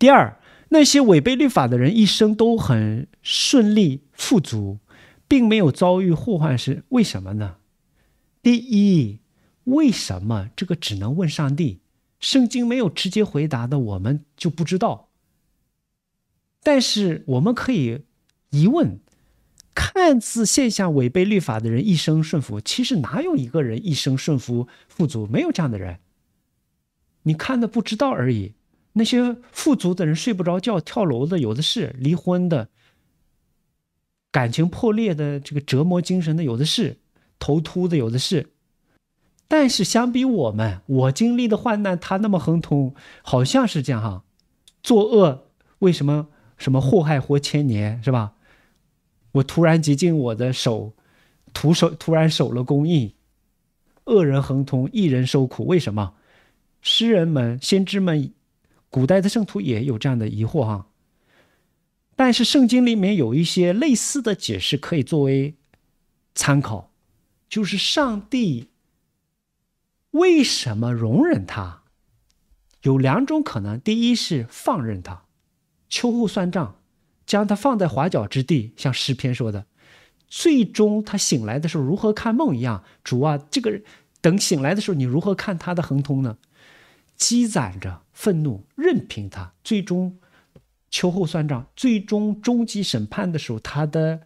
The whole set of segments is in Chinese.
第二，那些违背律法的人一生都很顺利、富足，并没有遭遇祸患，是为什么呢？第一，为什么这个只能问上帝？圣经没有直接回答的，我们就不知道。但是我们可以疑问：看似现象违背律法的人一生顺服，其实哪有一个人一生顺服、富足？没有这样的人，你看的不知道而已。那些富足的人睡不着觉、跳楼的有的是，离婚的、感情破裂的、这个折磨精神的有的是，头秃的有的是。但是相比我们，我经历的患难，他那么亨通，好像是这样哈。作恶为什么什么祸害活千年是吧？我突然极尽我的手，徒手突然守了公义，恶人亨通，一人受苦，为什么？诗人们、先知们。古代的圣徒也有这样的疑惑哈，但是圣经里面有一些类似的解释可以作为参考，就是上帝为什么容忍他？有两种可能：第一是放任他，秋后算账，将他放在滑脚之地，像诗篇说的，最终他醒来的时候如何看梦一样。主啊，这个等醒来的时候，你如何看他的亨通呢？积攒着愤怒，任凭他，最终秋后算账，最终终极审判的时候，他的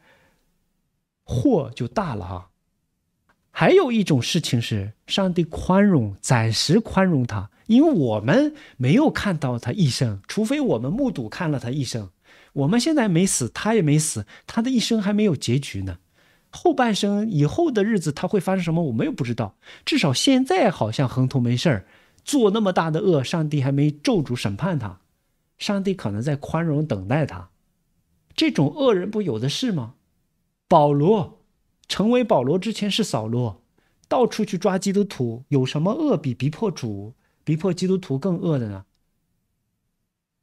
祸就大了哈。还有一种事情是，上帝宽容，暂时宽容他，因为我们没有看到他一生，除非我们目睹看了他一生。我们现在没死，他也没死，他的一生还没有结局呢。后半生以后的日子，他会发生什么，我们又不知道。至少现在好像横途没事儿。做那么大的恶，上帝还没咒主审判他，上帝可能在宽容等待他。这种恶人不有的是吗？保罗成为保罗之前是扫罗，到处去抓基督徒。有什么恶比逼迫主、逼迫基督徒更恶的呢？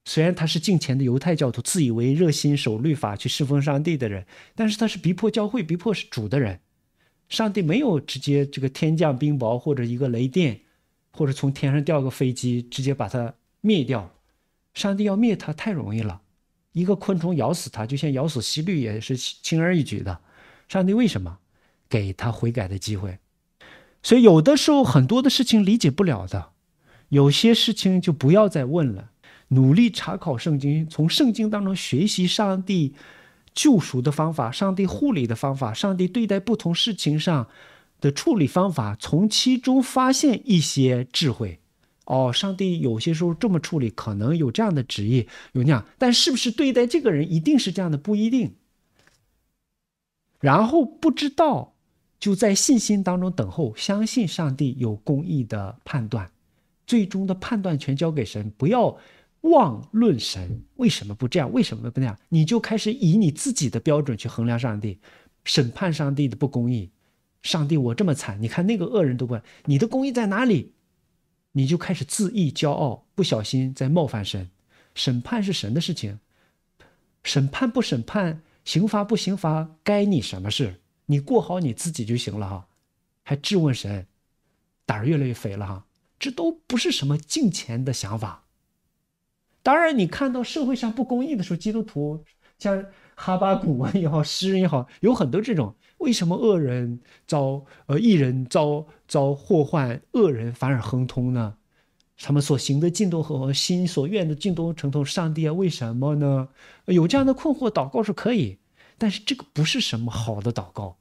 虽然他是近前的犹太教徒，自以为热心守律法去侍奉上帝的人，但是他是逼迫教会、逼迫是主的人。上帝没有直接这个天降冰雹或者一个雷电。或者从天上掉个飞机直接把它灭掉，上帝要灭它太容易了，一个昆虫咬死它，就像咬死犀利，也是轻而易举的。上帝为什么给他悔改的机会？所以有的时候很多的事情理解不了的，有些事情就不要再问了，努力查考圣经，从圣经当中学习上帝救赎的方法，上帝护理的方法，上帝对待不同事情上。的处理方法，从其中发现一些智慧。哦，上帝有些时候这么处理，可能有这样的旨意。有那样，但是不是对待这个人一定是这样的？不一定。然后不知道，就在信心当中等候，相信上帝有公义的判断。最终的判断权交给神，不要妄论神为什么不这样，为什么不那样？你就开始以你自己的标准去衡量上帝，审判上帝的不公义。上帝，我这么惨，你看那个恶人都问你的公义在哪里，你就开始自意骄傲，不小心在冒犯神。审判是神的事情，审判不审判，刑罚不刑罚，该你什么事？你过好你自己就行了哈，还质问神，胆儿越来越肥了哈。这都不是什么敬虔的想法。当然，你看到社会上不公义的时候，基督徒像。哈巴古文也好，诗人也好，有很多这种：为什么恶人遭呃，异人遭遭祸患，恶人反而亨通呢？他们所行的尽都和心所愿的尽都成同上帝啊？为什么呢？有这样的困惑，祷告是可以，但是这个不是什么好的祷告。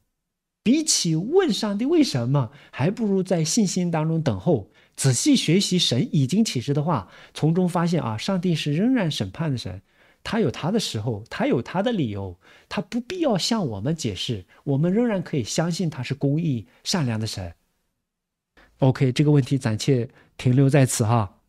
比起问上帝为什么，还不如在信心当中等候，仔细学习神已经启示的话，从中发现啊，上帝是仍然审判的神。他有他的时候，他有他的理由，他不必要向我们解释，我们仍然可以相信他是公义、善良的神。OK，这个问题暂且停留在此哈。